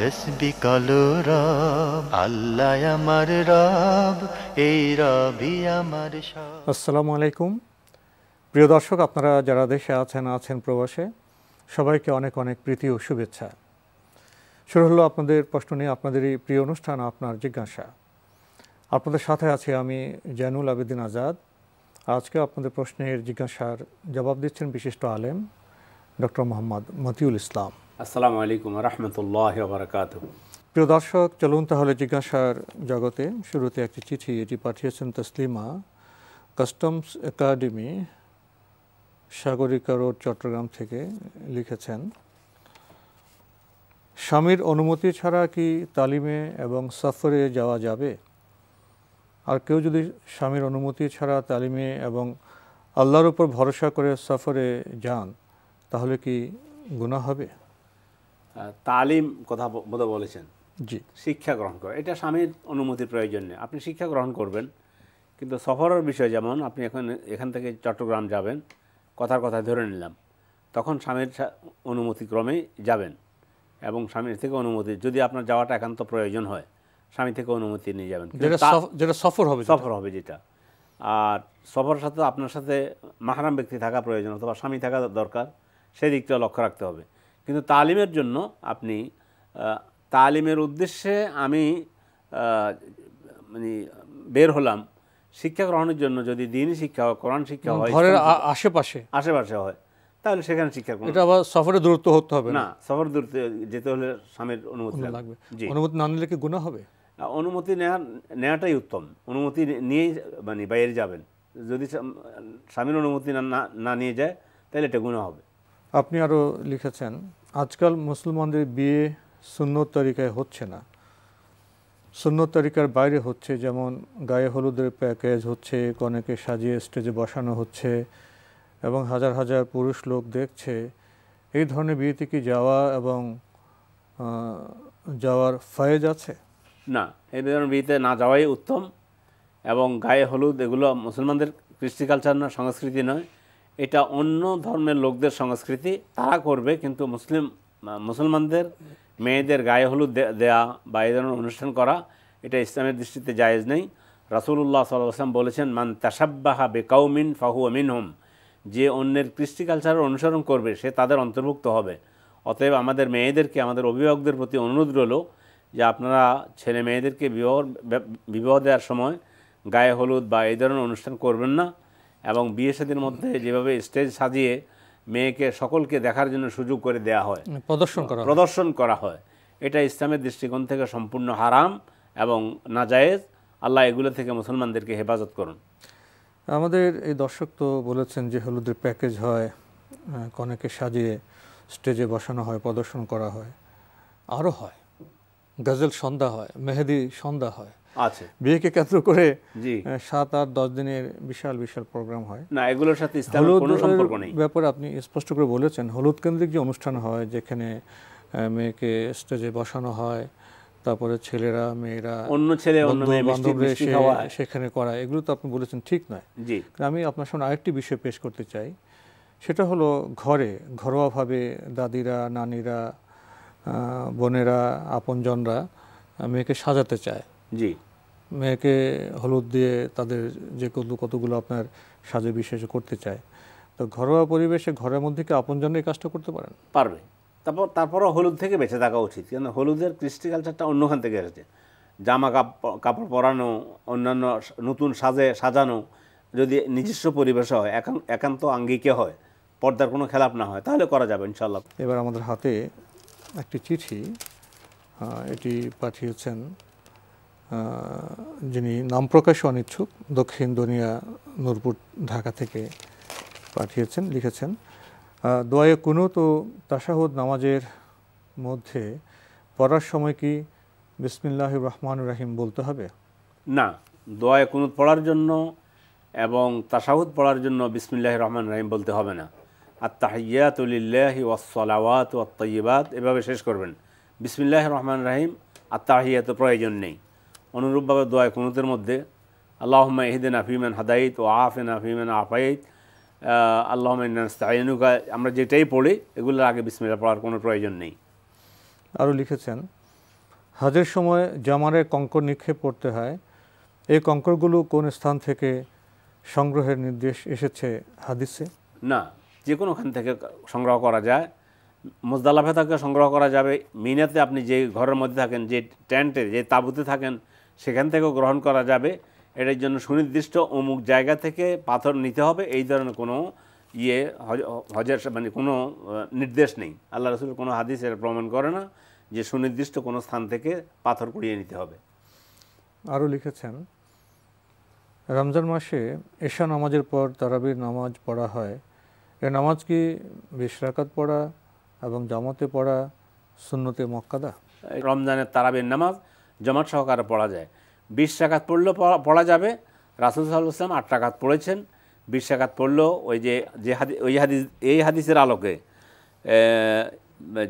তসবি কালো রব আল্লাহ আমার রব এই রবি আমার আসসালামু আলাইকুম প্রিয় দর্শক আপনারা যারা দেশে আছেন আছেন প্রবাসে সবাইকে অনেক অনেক প্রীতি ও শুভেচ্ছা শুরু হলো আপনাদের প্রশ্ন নিয়ে আপনাদেরই প্রিয় অনুষ্ঠান আপনার জিজ্ঞাসা আপনাদের সাথে আছি আমি জানুল আবেদিন আজাদ আজকে আপনাদের প্রশ্নের জিজ্ঞাসার জবাব দিচ্ছেন বিশিষ্ট আলেম ডক্টর মোহাম্মদ মতিউল ইসলাম আসসালামু আলাইকুম রহমতুল্লাহ বারকাত প্রিয় দর্শক চলুন তাহলে জিজ্ঞাসার জগতে শুরুতে একটি চিঠি এটি পাঠিয়েছেন Taslima customs academy Sagarika road Chattogram থেকে লিখেছেন স্বামীর অনুমতি ছাড়া কি তালিমে এবং সফরে যাওয়া যাবে আর কেউ যদি স্বামীর অনুমতি ছাড়া তালিমে এবং আল্লাহর উপর ভরসা করে সফরে যান তাহলে কি গুণা হবে তালিম কথা বোধ বলেছেন জি শিক্ষা গ্রহণ করে এটা স্বামীর অনুমতির প্রয়োজন নেই আপনি শিক্ষা গ্রহণ করবেন কিন্তু সফরের বিষয় যেমন আপনি এখন এখান থেকে চট্টগ্রাম যাবেন কথার কথা ধরে নিলাম তখন স্বামীর অনুমতিক্রমেই যাবেন এবং স্বামীর থেকে অনুমতি যদি আপনার যাওয়াটা একান্ত প্রয়োজন হয় স্বামী থেকে অনুমতি নিয়ে যাবেন যেটা সফর হবে সফর হবে যেটা আর সফরের সাথে আপনার সাথে মাহারাম ব্যক্তি থাকা প্রয়োজন অথবা স্বামী থাকা দরকার সেই দিকটা লক্ষ্য রাখতে হবে কিন্তু তালিমের জন্য আপনি তালিমের উদ্দেশ্যে আমি মানে বের হলাম শিক্ষা গ্রহণের জন্য যদি দিনই শিক্ষা হয় কোরআন শিক্ষা হয় ঘরের আশেপাশে আশেপাশে হয় তাহলে সেখানে শিক্ষা এটা আবার সফরে দূরত্ব হতে হবে না সফর দূরত্ব যেতে হলে স্বামীর অনুমতি লাগবে অনুমতি না নিলে কি গুণা হবে অনুমতি নেওয়া নেওয়াটাই উত্তম অনুমতি নিয়েই মানে বাইরে যাবেন যদি স্বামীর অনুমতি না না নিয়ে যায় তাহলে এটা গুণা হবে আপনি আরও লিখেছেন আজকাল মুসলমানদের বিয়ে শূন্য তরিকায় হচ্ছে না শূন্য তালিকার বাইরে হচ্ছে যেমন গায়ে হলুদের প্যাকেজ হচ্ছে কনেকে সাজিয়ে স্টেজে বসানো হচ্ছে এবং হাজার হাজার পুরুষ লোক দেখছে এই ধরনের বিয়েতে কি যাওয়া এবং যাওয়ার ফয়েজ আছে না এই ধরনের বিয়েতে না যাওয়াই উত্তম এবং গায়ে হলুদ এগুলো মুসলমানদের কৃষ্টি কালচার না সংস্কৃতি নয় এটা অন্য ধর্মের লোকদের সংস্কৃতি তারা করবে কিন্তু মুসলিম মুসলমানদের মেয়েদের গায়ে হলুদ দেয়া বা এই ধরনের অনুষ্ঠান করা এটা ইসলামের দৃষ্টিতে জায়েজ নেই রাসুল্লাহ সাল্লাম বলেছেন মান তাসাব্বাহা বেকাউমিন ফাহু আমিন হোম যে অন্যের কৃষ্টি কালচারের অনুসরণ করবে সে তাদের অন্তর্ভুক্ত হবে অতএব আমাদের মেয়েদেরকে আমাদের অভিভাবকদের প্রতি অনুরোধ রইল যে আপনারা ছেলে মেয়েদেরকে বিবাহ বিবাহ দেওয়ার সময় গায়ে হলুদ বা এই ধরনের অনুষ্ঠান করবেন না এবং বিয়ে সাদির মধ্যে যেভাবে স্টেজ সাজিয়ে মেয়েকে সকলকে দেখার জন্য সুযোগ করে দেয়া হয় মানে প্রদর্শন করা প্রদর্শন করা হয় এটা ইসলামের দৃষ্টিকোণ থেকে সম্পূর্ণ হারাম এবং নাজায়েজ আল্লাহ এগুলো থেকে মুসলমানদেরকে হেফাজত করুন আমাদের এই দর্শক তো বলেছেন যে হলুদের প্যাকেজ হয় কনেকে সাজিয়ে স্টেজে বসানো হয় প্রদর্শন করা হয় আরও হয় গজল সন্ধ্যা হয় মেহেদি সন্ধ্যা হয় আছে বিয়েকে কেন্দ্র করে সাত আট দশ দিনের বিশাল বিশাল প্রোগ্রাম হয় না এগুলোর সাথে ইসলামের ব্যাপারে আপনি স্পষ্ট করে বলেছেন হলুদ কেন্দ্রিক যে অনুষ্ঠান হয় যেখানে মেয়েকে স্টেজে বসানো হয় তারপরে ছেলেরা মেয়েরা অন্য ছেলে অন্য মেয়ে সেখানে করা এগুলো তো আপনি বলেছেন ঠিক নয় জি আমি আপনার সামনে আরেকটি বিষয় পেশ করতে চাই সেটা হলো ঘরে ঘরোয়াভাবে দাদিরা নানিরা বোনেরা আপনজনরা মেয়েকে সাজাতে চায় জি মেয়েকে হলুদ দিয়ে তাদের যে কত কতগুলো আপনার সাজে বিশেষ করতে চায় তো ঘরোয়া পরিবেশে ঘরের মধ্যে কি আপনজনের কাজটা করতে পারেন পারবে তারপর তারপরও হলুদ থেকে বেঁচে থাকা উচিত কেন হলুদের কৃষ্টি কালচারটা অন্যখান থেকে এসেছে জামা কাপড় পরানো অন্যান্য নতুন সাজে সাজানো যদি নিজস্ব পরিবেশে হয় একান্ত আঙ্গিকে হয় পর্দার কোনো খেলাপ না হয় তাহলে করা যাবে ইনশাল্লাহ এবার আমাদের হাতে একটি চিঠি এটি পাঠিয়েছেন যিনি নাম প্রকাশে অনিচ্ছুক দক্ষিণ দুনিয়া নূরপুর ঢাকা থেকে পাঠিয়েছেন লিখেছেন দোয়ায়ে কোনো তো তাসাহুদ নামাজের মধ্যে পড়ার সময় কি বিসমিল্লাহ রহমান রাহিম বলতে হবে না দোয়ায়ে কুনুত পড়ার জন্য এবং তাসাহুদ পড়ার জন্য বিসমিল্লাহ রহমান রাহিম বলতে হবে না আর আত্তাহিয়াতুলিল্লাহি ওয়াসলাওয়াত ওয়াত্তাইবাত এভাবে শেষ করবেন বিসমিল্লাহ রহমান রাহিম আর আত্তাহিয়াত প্রয়োজন নেই অনুরূপভাবে দোয়া কুনুতের মধ্যে আল্লাহমা এহিদিন আফিমেন হাদাইত ও আফেন আফিমেন আফাইত আল্লাহমাইনুকা আমরা যেটাই পড়ি এগুলোর আগে বিসমিল্লা পড়ার কোনো প্রয়োজন নেই আরও লিখেছেন হাজের সময় জামারে কঙ্কর নিক্ষেপ করতে হয় এই কঙ্করগুলো কোন স্থান থেকে সংগ্রহের নির্দেশ এসেছে হাদিসে না যে কোনোখান থেকে সংগ্রহ করা যায় মোজদালাফে থাকে সংগ্রহ করা যাবে মিনাতে আপনি যে ঘরের মধ্যে থাকেন যে টেন্টে যে তাঁবুতে থাকেন সেখান থেকেও গ্রহণ করা যাবে এটার জন্য সুনির্দিষ্ট অমুক জায়গা থেকে পাথর নিতে হবে এই ধরনের কোনো ইয়ে হজের মানে কোনো নির্দেশ নেই আল্লাহ রসুল কোনো হাদিস এটা প্রমাণ করে না যে সুনির্দিষ্ট কোনো স্থান থেকে পাথর কুড়িয়ে নিতে হবে আরও লিখেছেন রমজান মাসে এশা নামাজের পর তারাবির নামাজ পড়া হয় এ নামাজ কি বিশ্রাকাত পড়া এবং জামাতে পড়া শূন্যতে মক্কাদা রমজানের তারাবির নামাজ জমাট সহকারে পড়া যায় বিশ টাকাত পড়লেও পড়া যাবে রাসুল সাল্লাহ ইসলাম আট টাকাত পড়েছেন বিশ টাকাত পড়লেও ওই যে যে হাদি ওই হাদিস এই হাদিসের আলোকে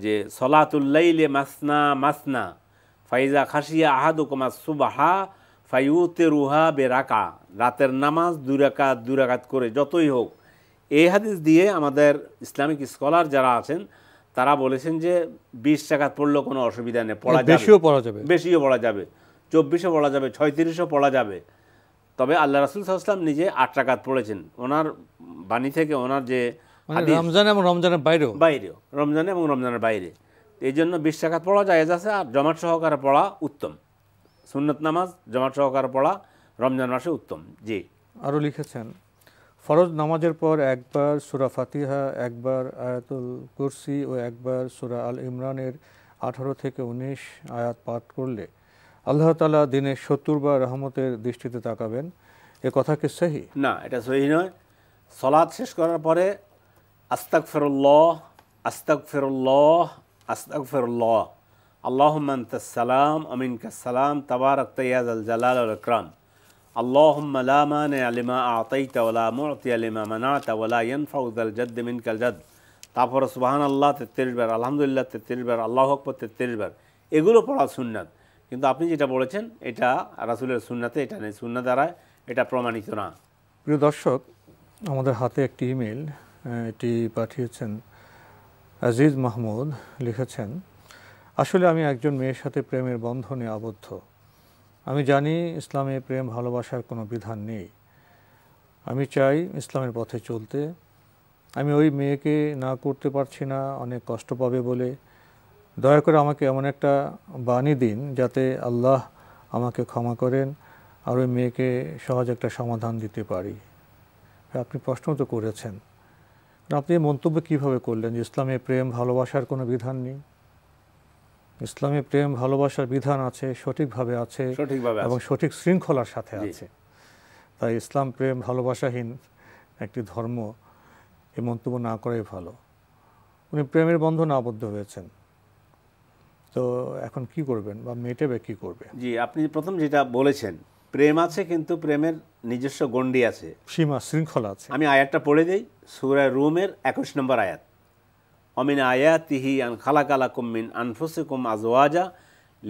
যে সলাতুল্লাইলে মাসনা মাসনা ফাইজা খাসিয়া আহাদু কুমার সুবাহা ফাইউতে রুহা বেরাকা রাতের নামাজ দুরাকা দুরাকাত করে যতই হোক এই হাদিস দিয়ে আমাদের ইসলামিক স্কলার যারা আছেন তারা বলেছেন যে বিশ টাকা পড়লেও কোনো অসুবিধা নেই পড়া বেশিও পড়া যাবে বেশিও পড়া যাবে চব্বিশও পড়া যাবে ছয়ত্রিশও পড়া যাবে তবে আল্লাহ রাসুল সাহসলাম নিজে আট টাকাত পড়েছেন ওনার বাণী থেকে ওনার যে মানে রমজান এবং রমজানের বাইরেও বাইরেও রমজান এবং রমজানের বাইরে এই জন্য বিশ টাকাত পড়া যায় আছে আর জমাট সহকারে পড়া উত্তম সুন্নত নামাজ জমাট সহকারে পড়া রমজান মাসে উত্তম জি আরও লিখেছেন ফরজ নামাজের পর একবার সুরা ফাতিহা একবার আয়াতুল কুরসি ও একবার সুরা আল ইমরানের আঠারো থেকে উনিশ আয়াত পাঠ করলে আল্লাহ তালা দিনে সত্তর বা রহমতের দৃষ্টিতে তাকাবেন এ কথা কি সহি না এটা সহি নয় সলাদ শেষ করার পরে আস্তাক ফেরুল্লাহ আস্তাক ফেরুল্লাহ আস্তাক ফেরুল্লাহ আল্লাহ সালাম আমিনকা সালাম তাবার তৈয়াজ আল জালাল আল আকরাম اللهم لا مانع لما أعطيت ولا معطي لما منعت ولا ينفع ذا الجد منك الجد তারপরে সুবাহান আল্লাহ তেত্রিশবার আলহামদুলিল্লাহ তেত্রিশবার আল্লাহ আকবর তেত্রিশবার এগুলো পড়া সুননাথ কিন্তু আপনি যেটা বলেছেন এটা রাসুলের সুন্নাতে এটা নেই সুন্না দ্বারা এটা প্রমাণিত না প্রিয় দর্শক আমাদের হাতে একটি ইমেল এটি পাঠিয়েছেন আজিজ মাহমুদ লিখেছেন আসলে আমি একজন মেয়ের সাথে প্রেমের বন্ধনে আবদ্ধ আমি জানি ইসলামে প্রেম ভালোবাসার কোনো বিধান নেই আমি চাই ইসলামের পথে চলতে আমি ওই মেয়েকে না করতে পারছি না অনেক কষ্ট পাবে বলে দয়া করে আমাকে এমন একটা বাণী দিন যাতে আল্লাহ আমাকে ক্ষমা করেন আর ওই মেয়েকে সহজ একটা সমাধান দিতে পারি আপনি প্রশ্ন তো করেছেন আপনি মন্তব্য কিভাবে করলেন যে ইসলামে প্রেম ভালোবাসার কোনো বিধান নেই ইসলামী প্রেম ভালোবাসার বিধান আছে সঠিকভাবে আছে এবং সঠিক শৃঙ্খলার সাথে আছে তাই ইসলাম প্রেম ভালোবাসাহীন একটি ধর্ম এ মন্তব্য না করাই ভালো উনি প্রেমের বন্ধন আবদ্ধ হয়েছেন তো এখন কি করবেন বা মেটেবে কি করবে জি আপনি প্রথম যেটা বলেছেন প্রেম আছে কিন্তু প্রেমের নিজস্ব গণ্ডি আছে সীমা শৃঙ্খলা আছে আমি আয়াতটা পড়ে দিই সুরায় রুমের একুশ নম্বর আয়াত অমিন আয়াতিহি আন খালাকালা কুম্মিন আনফুসিকুম আজওয়াজা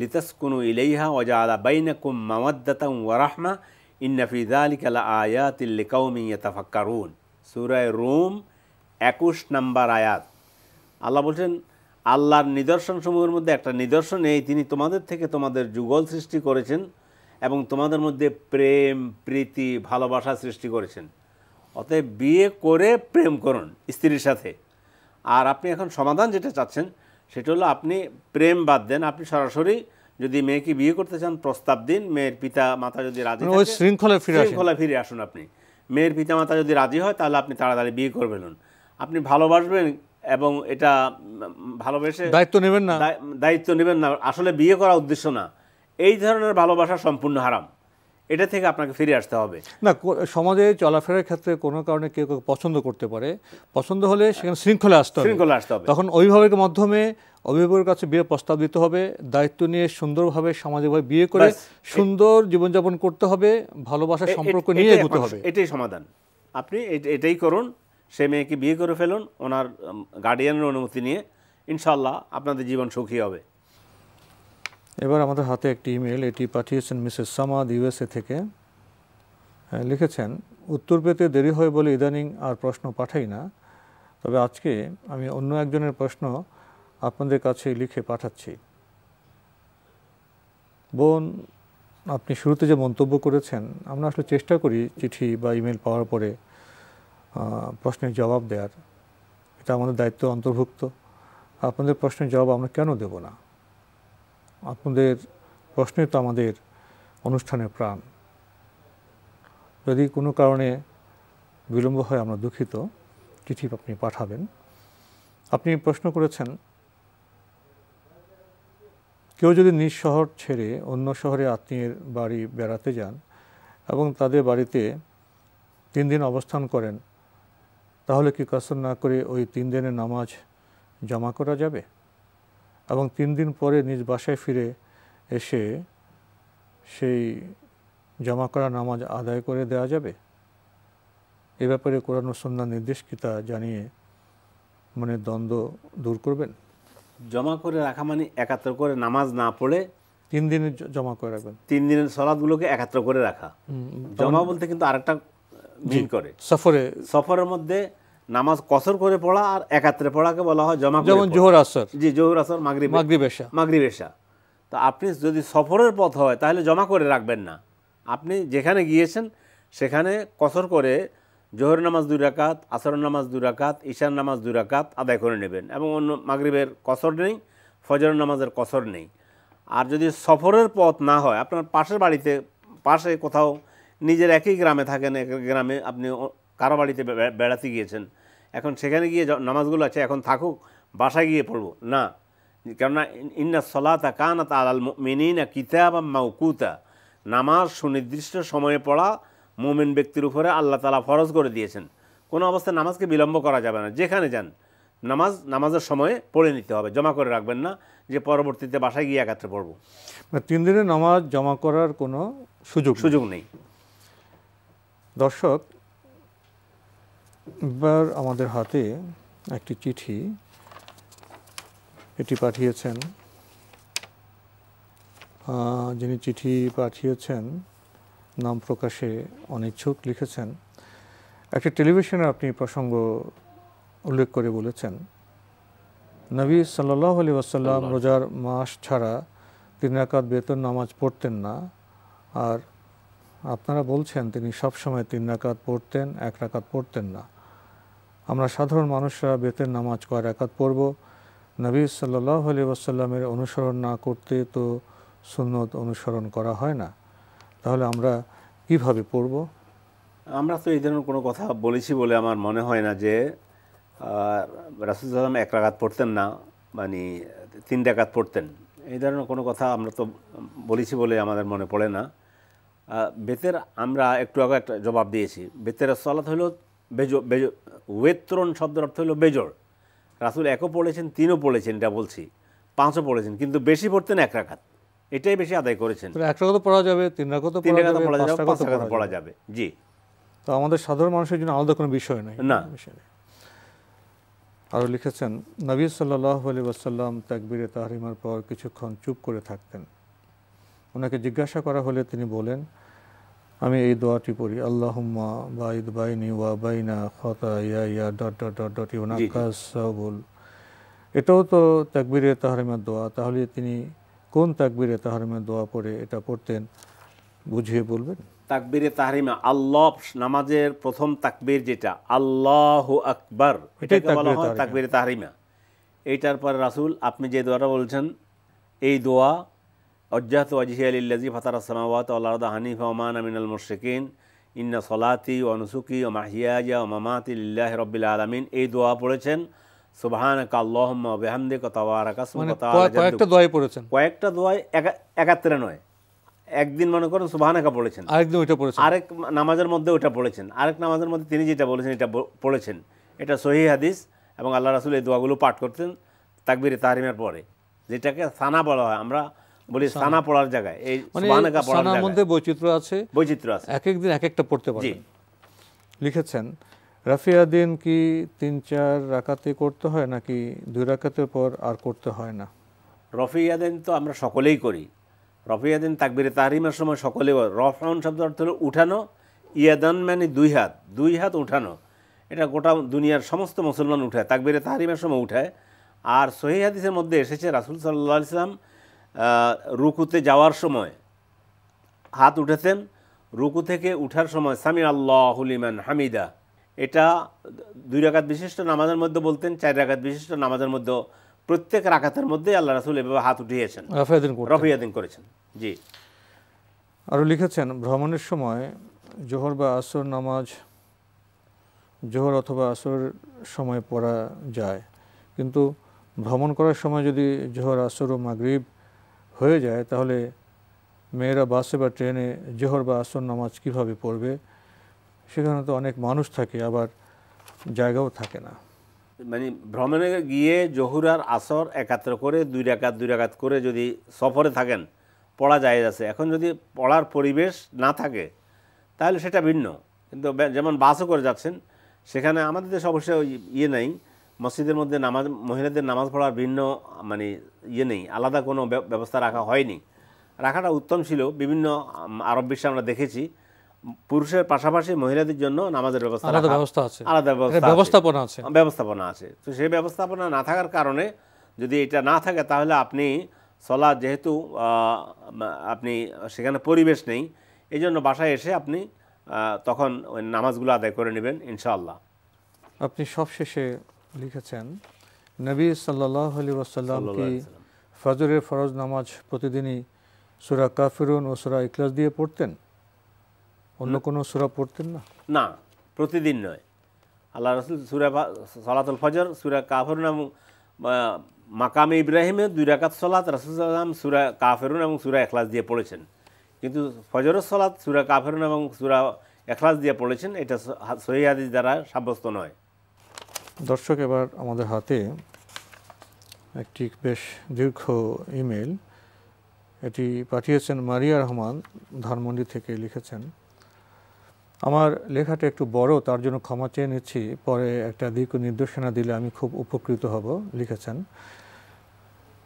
লিতাস কুনু ইলাইহা ওজা আলা বাইনাকুম মামাদ্দাতাম ওয়ারাহমা ইন্নাফিদালিকালা আয়াতিল্লিকাউমি ইয়তাফাক্কারুন সুরায় রুম একুশ নাম্বার আয়াত আল্লাহ বলছেন আল্লাহর নিদর্শনসমূহের মধ্যে একটা নিদর্শন এই তিনি তোমাদের থেকে তোমাদের যুগল সৃষ্টি করেছেন এবং তোমাদের মধ্যে প্রেম প্রীতি ভালোবাসা সৃষ্টি করেছেন অতএব বিয়ে করে প্রেম করুন স্ত্রীর সাথে আর আপনি এখন সমাধান যেটা চাচ্ছেন সেটা হলো আপনি প্রেম বাদ দেন আপনি সরাসরি যদি মেয়েকে বিয়ে করতে চান প্রস্তাব দিন মেয়ের পিতা মাতা যদি রাজি হয় মানে শৃঙ্খলা ফিরে শৃঙ্খলা ফিরে আসুন আপনি মেয়ের পিতা মাতা যদি রাজি হয় তাহলে আপনি তাড়াতাড়ি বিয়ে করবেন আপনি ভালোবাসবেন এবং এটা ভালোবেসে দায়িত্ব নেবেন না দায়িত্ব নেবেন না আসলে বিয়ে করা উদ্দেশ্য না এই ধরনের ভালোবাসা সম্পূর্ণ হারাম এটা থেকে আপনাকে ফিরে আসতে হবে না সমাজে চলাফেরার ক্ষেত্রে কোনো কারণে কেউ কেউ পছন্দ করতে পারে পছন্দ হলে সেখানে শৃঙ্খলা আসতে হবে শৃঙ্খলা আসতে হবে তখন অভিভাবকের মাধ্যমে অভিভাবকের কাছে বিয়ে প্রস্তাব দিতে হবে দায়িত্ব নিয়ে সুন্দরভাবে সামাজিকভাবে বিয়ে করে সুন্দর জীবনযাপন করতে হবে ভালোবাসার সম্পর্ক নিয়ে এগোতে হবে এটাই সমাধান আপনি এটাই করুন সে মেয়েকে বিয়ে করে ফেলুন ওনার গার্ডিয়ানের অনুমতি নিয়ে ইনশাল্লাহ আপনাদের জীবন সুখী হবে এবার আমাদের হাতে একটি ইমেল এটি পাঠিয়েছেন মিসেস সামাদ ইউএসএ থেকে হ্যাঁ, লিখেছেন উত্তর পেতে দেরি হয় বলে ইদানিং আর প্রশ্ন পাঠাই না তবে আজকে আমি অন্য একজনের প্রশ্ন আপনাদের কাছে লিখে পাঠাচ্ছি বোন আপনি শুরুতে যে মন্তব্য করেছেন আমরা আসলে চেষ্টা করি চিঠি বা ইমেল পাওয়ার পরে প্রশ্নের জবাব দেওয়ার এটা আমাদের দায়িত্ব অন্তর্ভুক্ত আপনাদের প্রশ্নের জবাব আমরা কেন দেব না আপনাদের প্রশ্নে তো আমাদের অনুষ্ঠানের প্রাণ যদি কোনো কারণে বিলম্ব হয় আমরা দুঃখিত চিঠি আপনি পাঠাবেন আপনি প্রশ্ন করেছেন কেউ যদি নিজ শহর ছেড়ে অন্য শহরে আত্মীয়ের বাড়ি বেড়াতে যান এবং তাদের বাড়িতে তিন দিন অবস্থান করেন তাহলে কি কাসর না করে ওই তিন দিনের নামাজ জমা করা যাবে এবং তিন দিন পরে নিজ বাসায় ফিরে এসে সেই জমা করা নামাজ আদায় করে দেওয়া যাবে এ ব্যাপারে কোরআন সন্ধ্যা নির্দেশকিতা জানিয়ে মানে দ্বন্দ্ব দূর করবেন জমা করে রাখা মানে একাত্র করে নামাজ না পড়ে তিন দিনের জমা করে রাখবেন তিন দিনের সলাদগুলোকে একাত্র করে রাখা জমা বলতে কিন্তু আরেকটা মিন করে সফরে সফরের মধ্যে নামাজ কসর করে পড়া আর একাত্রে পড়াকে বলা হয় জমা যেমন জোহর আসর জি জোহর আসর মাগরি মাগরি বেশা মাগরি বেশা তো আপনি যদি সফরের পথ হয় তাহলে জমা করে রাখবেন না আপনি যেখানে গিয়েছেন সেখানে কসর করে জোহর নামাজ দুই রাকাত আসর নামাজ দুই রাকাত ঈশার নামাজ দুই রাকাত আদায় করে নেবেন এবং অন্য মাগরিবের কসর নেই ফজর নামাজের কসর নেই আর যদি সফরের পথ না হয় আপনার পাশের বাড়িতে পাশে কোথাও নিজের একই গ্রামে থাকেন এক গ্রামে আপনি কারো বাড়িতে বেড়াতে গিয়েছেন এখন সেখানে গিয়ে নামাজগুলো আছে এখন থাকুক বাসায় গিয়ে পড়ব না কেননা ইন্না সলাতা কানাত আলাল না কিতাব মাউকুতা নামাজ সুনির্দিষ্ট সময়ে পড়া মোমেন ব্যক্তির উপরে আল্লাহ তালা ফরজ করে দিয়েছেন কোনো অবস্থায় নামাজকে বিলম্ব করা যাবে না যেখানে যান নামাজ নামাজের সময়ে পড়ে নিতে হবে জমা করে রাখবেন না যে পরবর্তীতে বাসায় গিয়ে একাত্রে পড়ব তিন দিনে নামাজ জমা করার কোনো সুযোগ সুযোগ নেই দর্শক এবার আমাদের হাতে একটি চিঠি এটি পাঠিয়েছেন যিনি চিঠি পাঠিয়েছেন নাম প্রকাশে অনিচ্ছুক লিখেছেন একটি টেলিভিশনে আপনি প্রসঙ্গ উল্লেখ করে বলেছেন নবী সাল্লাহ আলী আসাল্লাম রোজার মাস ছাড়া তিন রাকাত বেতন নামাজ পড়তেন না আর আপনারা বলছেন তিনি সবসময় তিন রাকাত পড়তেন এক রাকাত পড়তেন না আমরা সাধারণ মানুষরা বেতের নামাজ কয় একাত পড়ব নবী সাল্লাহ আলি অনুসরণ না করতে তো সুন্নত অনুসরণ করা হয় না তাহলে আমরা কিভাবে পড়ব আমরা তো এই ধরনের কোনো কথা বলেছি বলে আমার মনে হয় না যে সাল্লাম এক রাগাত পড়তেন না মানে তিন ডাকাত পড়তেন এই ধরনের কোনো কথা আমরা তো বলেছি বলে আমাদের মনে পড়ে না বেতের আমরা একটু আগে একটা জবাব দিয়েছি বেতের সলাত হলো বেজো বেজো ওয়েত্রণ শব্দের অর্থ হলো বেজর রাসুল একও পড়েছেন তিনও পড়েছেন এটা বলছি পাঁচও পড়েছেন কিন্তু বেশি পড়তেন এক রাখাত এটাই বেশি আদায় করেছেন এক রাখাতও পড়া যাবে তিন রাখাতও তিন রাখাতও পড়া যাবে পাঁচ রাখাতও পড়া যাবে জি তো আমাদের সাধারণ মানুষের জন্য আলাদা কোনো বিষয় নয় না আরও লিখেছেন নবী সাল্লাহ আলী ওয়াসাল্লাম তাকবিরে তাহরিমার পর কিছুক্ষণ চুপ করে থাকতেন ওনাকে জিজ্ঞাসা করা হলে তিনি বলেন আমি এই দোয়াটি পড়ি আল্লাহুম্মা বাইদ বাইনি ওয়া বাইনা খতা ইয়া ইয়া ডট ডট ডট ডট ইউনাকাসবুল এটাও তো তাকবিরে তাহারিমের দোয়া তাহলে তিনি কোন তাকবিরে তাহারিমের দোয়া পড়ে এটা পড়তেন বুঝিয়ে বলবেন তাকবিরে তাহরিমা আল্লাহ নামাজের প্রথম তাকবীর যেটা আল্লাহ আকবার এটাই বলা হয় তাকবিরে তাহরিমা এইটার পর রাসুল আপনি যে দোয়াটা বলছেন এই দোয়া অজ্জাত ওয়াজিহি ওয়াজিহিয়ালিল্লাজি ফাতার আসসালামাত আল্লাহদা হানিফ ওমান আমিনাল মুর্শিকিন ইন্না সলাতি ও নুসুকি ও মাহিয়াজা ও মামাতি ইল্লাহ রব্বিল আলামিন এই দোয়া পড়েছেন সুবাহানাকা আল্লাহম্মা বেহামদে কতাবারাকা মানে কয়েকটা দোয়াই পড়েছেন কয়েকটা দোয়াই একাত্রে নয় একদিন মনে করেন সুবহানাকা পড়েছেন আরেকদিন ওইটা পড়েছেন আরেক নামাজের মধ্যে ওটা পড়েছেন আরেক নামাজের মধ্যে তিনি যেটা বলেছেন এটা পড়েছেন এটা সহি হাদিস এবং আল্লাহ রাসুল এই দোয়াগুলো পাঠ করতেন তাকবির তাহরিমের পরে যেটাকে সানা বলা হয় আমরা বলি সানা পড়ার জায়গায় এই মানে সুবহানাকা পড়ার বৈচিত্র্য আছে বৈচিত্র্য আছে এক এক দিন এক একটা পড়তে পারেন লিখেছেন কি তিন চার রাকাতে করতে হয় নাকি দুই রাকাতের পর আর করতে হয় না তো আমরা সকলেই করি দিন তাকবিরে তাহরিমের সময় সকলে রফাউন শব্দ অর্থ হলো উঠানো ইয়াদান মানে দুই হাত দুই হাত উঠানো এটা গোটা দুনিয়ার সমস্ত মুসলমান উঠায় তাকবিরে তাহরিমের সময় উঠায় আর সহি হাদিসের মধ্যে এসেছে রাসুল সাল্লাহ ইসলাম রুকুতে যাওয়ার সময় হাত উঠেছেন রুকু থেকে উঠার সময় সামি আল্লাহ হুলিমান হামিদা এটা দুই রাকাত বিশিষ্ট নামাজের মধ্যে বলতেন চার রাকাত বিশিষ্ট নামাজের মধ্যে প্রত্যেক রাকাতের মধ্যে আল্লাহ রাসুল এভাবে হাত উঠিয়েছেন রফিয়াদিন করেছেন জি আরও লিখেছেন ভ্রমণের সময় জোহর বা আসর নামাজ জোহর অথবা আসর সময় পড়া যায় কিন্তু ভ্রমণ করার সময় যদি জোহর আসর ও মাগরীব হয়ে যায় তাহলে মেয়েরা বাসে বা ট্রেনে জোহর বা আসর নামাজ কীভাবে পড়বে সেখানে তো অনেক মানুষ থাকে আবার জায়গাও থাকে না মানে ভ্রমণে গিয়ে জহুর আর আসর একাত্র করে দুই রেখাত দুই রেখাত করে যদি সফরে থাকেন পড়া যায় আছে এখন যদি পড়ার পরিবেশ না থাকে তাহলে সেটা ভিন্ন কিন্তু যেমন বাসও করে যাচ্ছেন সেখানে আমাদের দেশে অবশ্যই ইয়ে নাই মসজিদের মধ্যে নামাজ মহিলাদের নামাজ পড়ার ভিন্ন মানে ইয়ে নেই আলাদা কোনো ব্যবস্থা রাখা হয়নি রাখাটা উত্তম ছিল বিভিন্ন আরব বিশ্বে আমরা দেখেছি পুরুষের পাশাপাশি মহিলাদের জন্য নামাজের ব্যবস্থা আলাদা ব্যবস্থা আছে আলাদা ব্যবস্থাপনা আছে ব্যবস্থাপনা আছে তো সেই ব্যবস্থাপনা না থাকার কারণে যদি এটা না থাকে তাহলে আপনি সলা যেহেতু আপনি সেখানে পরিবেশ নেই এই জন্য বাসায় এসে আপনি তখন ওই নামাজগুলো আদায় করে নেবেন ইনশাআল্লাহ আপনি সবশেষে লিখেছেন নবী সাল্লাহ আলী ওয়াসাল্লাম কি ফজরের ফরজ নামাজ প্রতিদিনই সুরা কাফিরুন ও সুরা ইখলাস দিয়ে পড়তেন অন্য কোনো সুরা পড়তেন না না প্রতিদিন নয় আল্লাহ রসুল সুরা সলাতুল ফজর সুরা কাফরুন এবং মাকামে ইব্রাহিমে দুই রাকাত সলাত সাল্লাম সুরা কাফেরুন এবং সুরা এখলাস দিয়ে পড়েছেন কিন্তু ফজর সলাত সুরা কাফেরুন এবং সুরা এখলাস দিয়ে পড়েছেন এটা সহিদ দ্বারা সাব্যস্ত নয় দর্শক এবার আমাদের হাতে একটি বেশ দীর্ঘ ইমেল এটি পাঠিয়েছেন মারিয়া রহমান ধানমন্ডি থেকে লিখেছেন আমার লেখাটা একটু বড় তার জন্য ক্ষমা চেয়ে নিচ্ছি পরে একটা দিক নির্দেশনা দিলে আমি খুব উপকৃত হব লিখেছেন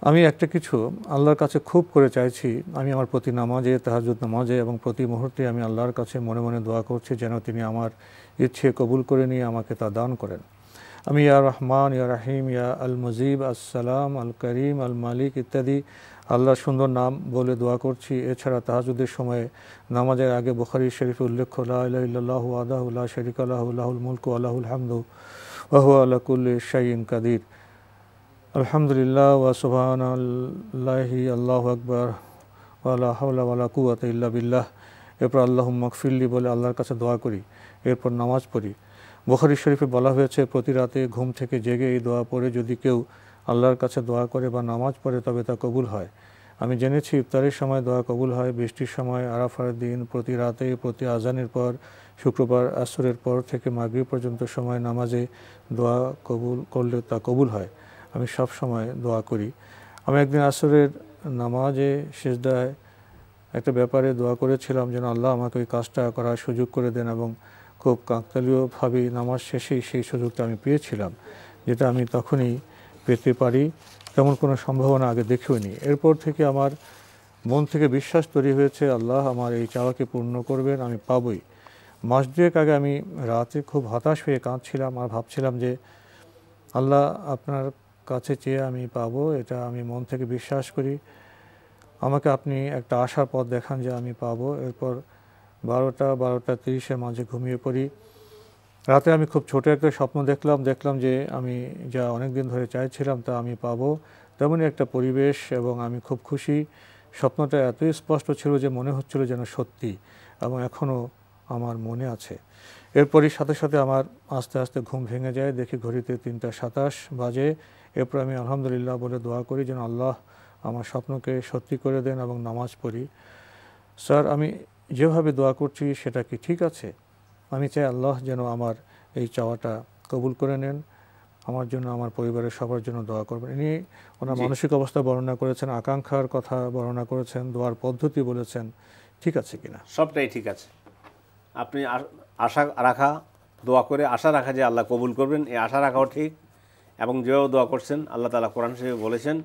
আমি একটা কিছু আল্লাহর কাছে খুব করে চাইছি আমি আমার প্রতি নামাজে তাহাজুদ নামাজে এবং প্রতি মুহূর্তে আমি আল্লাহর কাছে মনে মনে দোয়া করছি যেন তিনি আমার ইচ্ছে কবুল করে নিয়ে আমাকে তা দান করেন আমি ইয়া রহমান ইয়া রাহিম ইয়া আল মুজিব আসসালাম আল করিম আল মালিক ইত্যাদি আল্লাহ সুন্দর নাম বলে দোয়া করছি এছাড়া তাহাজুদের সময়ে নামাজের আগে বুখারি শরীফে উল্লেখ লাহ আদাহুল্লাহ শরিক আল্লাহুল মুলকু আল্লাহুল হামদু ওহু আল্লাকুল শাইন কাদির আলহামদুলিল্লাহ ওয়া সুবহান আল্লাহি আল্লাহ আকবর ওয়ালা হাওলা ওয়ালা কুয়াত ইল্লা বিল্লাহ এরপর আল্লাহ মকফিল্লি বলে আল্লাহর কাছে দোয়া করি এরপর নামাজ পড়ি বখারি শরীফে বলা হয়েছে প্রতি রাতে ঘুম থেকে জেগে এই দোয়া পড়ে যদি কেউ আল্লাহর কাছে দোয়া করে বা নামাজ পড়ে তবে তা কবুল হয় আমি জেনেছি ইফতারের সময় দোয়া কবুল হয় বৃষ্টির সময় আরাফার দিন প্রতি রাতে প্রতি আজানের পর শুক্রবার আসরের পর থেকে মাগরি পর্যন্ত সময় নামাজে দোয়া কবুল করলে তা কবুল হয় আমি সব সময় দোয়া করি আমি একদিন আসরের নামাজে শেষদায় একটা ব্যাপারে দোয়া করেছিলাম যেন আল্লাহ আমাকে ওই কাজটা করার সুযোগ করে দেন এবং খুব কাকতালীয়ভাবে নামাজ শেষেই সেই সুযোগটা আমি পেয়েছিলাম যেটা আমি তখনই পেতে পারি তেমন কোনো সম্ভাবনা আগে দেখেওনি এরপর থেকে আমার মন থেকে বিশ্বাস তৈরি হয়েছে আল্লাহ আমার এই চাওয়াকে পূর্ণ করবেন আমি পাবই মাস দুয়েক আগে আমি রাতে খুব হতাশ হয়ে কাঁদছিলাম আর ভাবছিলাম যে আল্লাহ আপনার কাছে চেয়ে আমি পাব এটা আমি মন থেকে বিশ্বাস করি আমাকে আপনি একটা আশার পথ দেখান যে আমি পাবো এরপর বারোটা বারোটা তিরিশের মাঝে ঘুমিয়ে পড়ি রাতে আমি খুব ছোট একটা স্বপ্ন দেখলাম দেখলাম যে আমি যা অনেক দিন ধরে চাইছিলাম তা আমি পাবো তেমনই একটা পরিবেশ এবং আমি খুব খুশি স্বপ্নটা এতই স্পষ্ট ছিল যে মনে হচ্ছিল যেন সত্যি এবং এখনও আমার মনে আছে এরপরই সাথে সাথে আমার আস্তে আস্তে ঘুম ভেঙে যায় দেখি ঘড়িতে তিনটা সাতাশ বাজে এরপর আমি আলহামদুলিল্লাহ বলে দোয়া করি যেন আল্লাহ আমার স্বপ্নকে সত্যি করে দেন এবং নামাজ পড়ি স্যার আমি যেভাবে দোয়া করছি সেটা কি ঠিক আছে আমি চাই আল্লাহ যেন আমার এই চাওয়াটা কবুল করে নেন আমার জন্য আমার পরিবারের সবার জন্য দোয়া করবেন ইনি ওনার মানসিক অবস্থা বর্ণনা করেছেন আকাঙ্ক্ষার কথা বর্ণনা করেছেন দোয়ার পদ্ধতি বলেছেন ঠিক আছে কিনা সবটাই ঠিক আছে আপনি আশা রাখা দোয়া করে আশা রাখা যে আল্লাহ কবুল করবেন এই আশা রাখাও ঠিক এবং যেভাবে দোয়া করছেন আল্লাহ তালা কোরআন শরীফ বলেছেন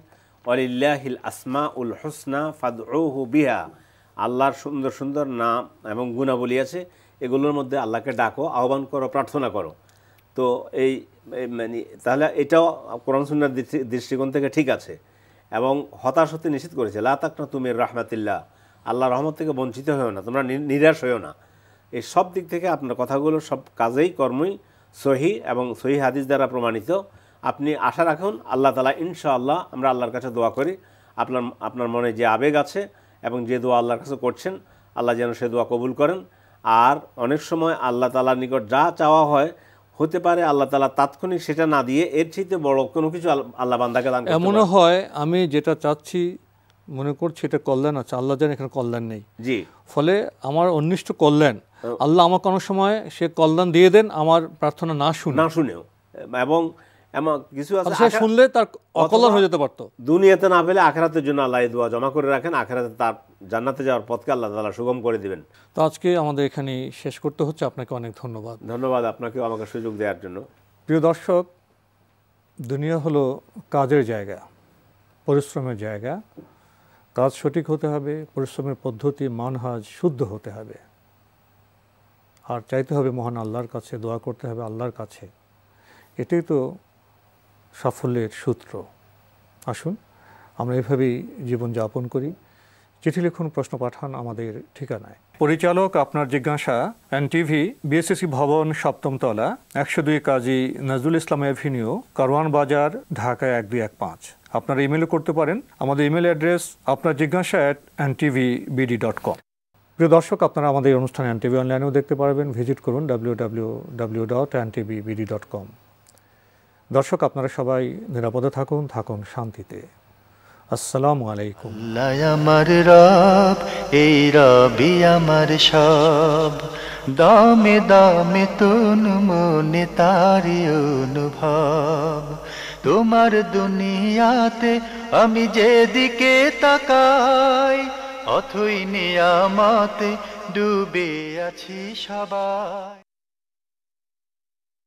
অলিল্লাহিল আসমা উল হোসনা ফাদ বিহা আল্লাহর সুন্দর সুন্দর নাম এবং গুণাবলী আছে এগুলোর মধ্যে আল্লাহকে ডাকো আহ্বান করো প্রার্থনা করো তো এই মানে তাহলে এটাও কোরআন সুন্নার দৃষ্টিকোণ থেকে ঠিক আছে এবং হতাশ হতে নিষেধ করেছে লাতাকনা তুমি রাহমাতিল্লাহ আল্লাহ রহমত থেকে বঞ্চিত হয়েও না তোমরা নিরাশ হয়েও না এই সব দিক থেকে আপনার কথাগুলো সব কাজেই কর্মই সহি এবং সহি হাদিস দ্বারা প্রমাণিত আপনি আশা রাখুন আল্লাহ তালা ইনশাআল্লাহ আমরা আল্লাহর কাছে দোয়া করি আপনার আপনার মনে যে আবেগ আছে এবং যে দোয়া আল্লাহর কাছে করছেন আল্লাহ যেন সে দোয়া কবুল করেন আর অনেক সময় আল্লাহ তালার নিকট যা চাওয়া হয় হতে পারে আল্লাহ তালা তাৎক্ষণিক সেটা না দিয়ে এর চেয়ে বড় কোনো কিছু আল্লাহ বান্দাকে দান এমনও হয় আমি যেটা চাচ্ছি মনে করছি এটা কল্যাণ আছে আল্লাহ যেন এখানে কল্যাণ নেই জি ফলে আমার অনিষ্ট কল্যাণ আল্লাহ আমাকে অনেক সময় সে কল্যাণ দিয়ে দেন আমার প্রার্থনা না শুনে না শুনেও এবং এমন কিছু আছে শুনলে তার অকলন হয়ে যেতে পারতো দুনিয়াতে না পেলে আখেরাতের জন্য আল্লাহ দোয়া জমা করে রাখেন আখেরাতে তার জান্নাতে যাওয়ার পথকে আল্লাহ তালা সুগম করে দিবেন তো আজকে আমাদের এখানে শেষ করতে হচ্ছে আপনাকে অনেক ধন্যবাদ ধন্যবাদ আপনাকে আমাকে সুযোগ দেওয়ার জন্য প্রিয় দর্শক দুনিয়া হলো কাজের জায়গা পরিশ্রমের জায়গা কাজ সঠিক হতে হবে পরিশ্রমের পদ্ধতি মানহাজ শুদ্ধ হতে হবে আর চাইতে হবে মহান আল্লাহর কাছে দোয়া করতে হবে আল্লাহর কাছে এটাই তো সাফল্যের সূত্র আসুন আমরা এভাবেই জীবনযাপন করি চিঠি লিখুন প্রশ্ন পাঠান আমাদের ঠিকানায় পরিচালক আপনার জিজ্ঞাসা এন টিভি বিএসসি ভবন সপ্তমতলা একশো দুই কাজী নজরুল ইসলাম অ্যাভিনিউ কারওয়ান বাজার ঢাকা এক দুই এক পাঁচ আপনারা ইমেলও করতে পারেন আমাদের ইমেল অ্যাড্রেস আপনার জিজ্ঞাসা at N TV BD dot com প্রিয় দর্শক আপনারা আমাদের অনুষ্ঠান এন টিভি অনলাইনেও দেখতে পারবেন ভিজিট করুন W W W dot N TV BD dot com দর্শক আপনারা সবাই নিরাপদে থাকুন থাকুন শান্তিতে আসসালামু আলাইকুম আমার রব এই রবি আমার সব দমে দমে তুন মনে তারি অনুভব তোমার দুনিয়াতে আমি যেদিকে তাকাই অথই নিয়ামতে ডুবে আছি সবাই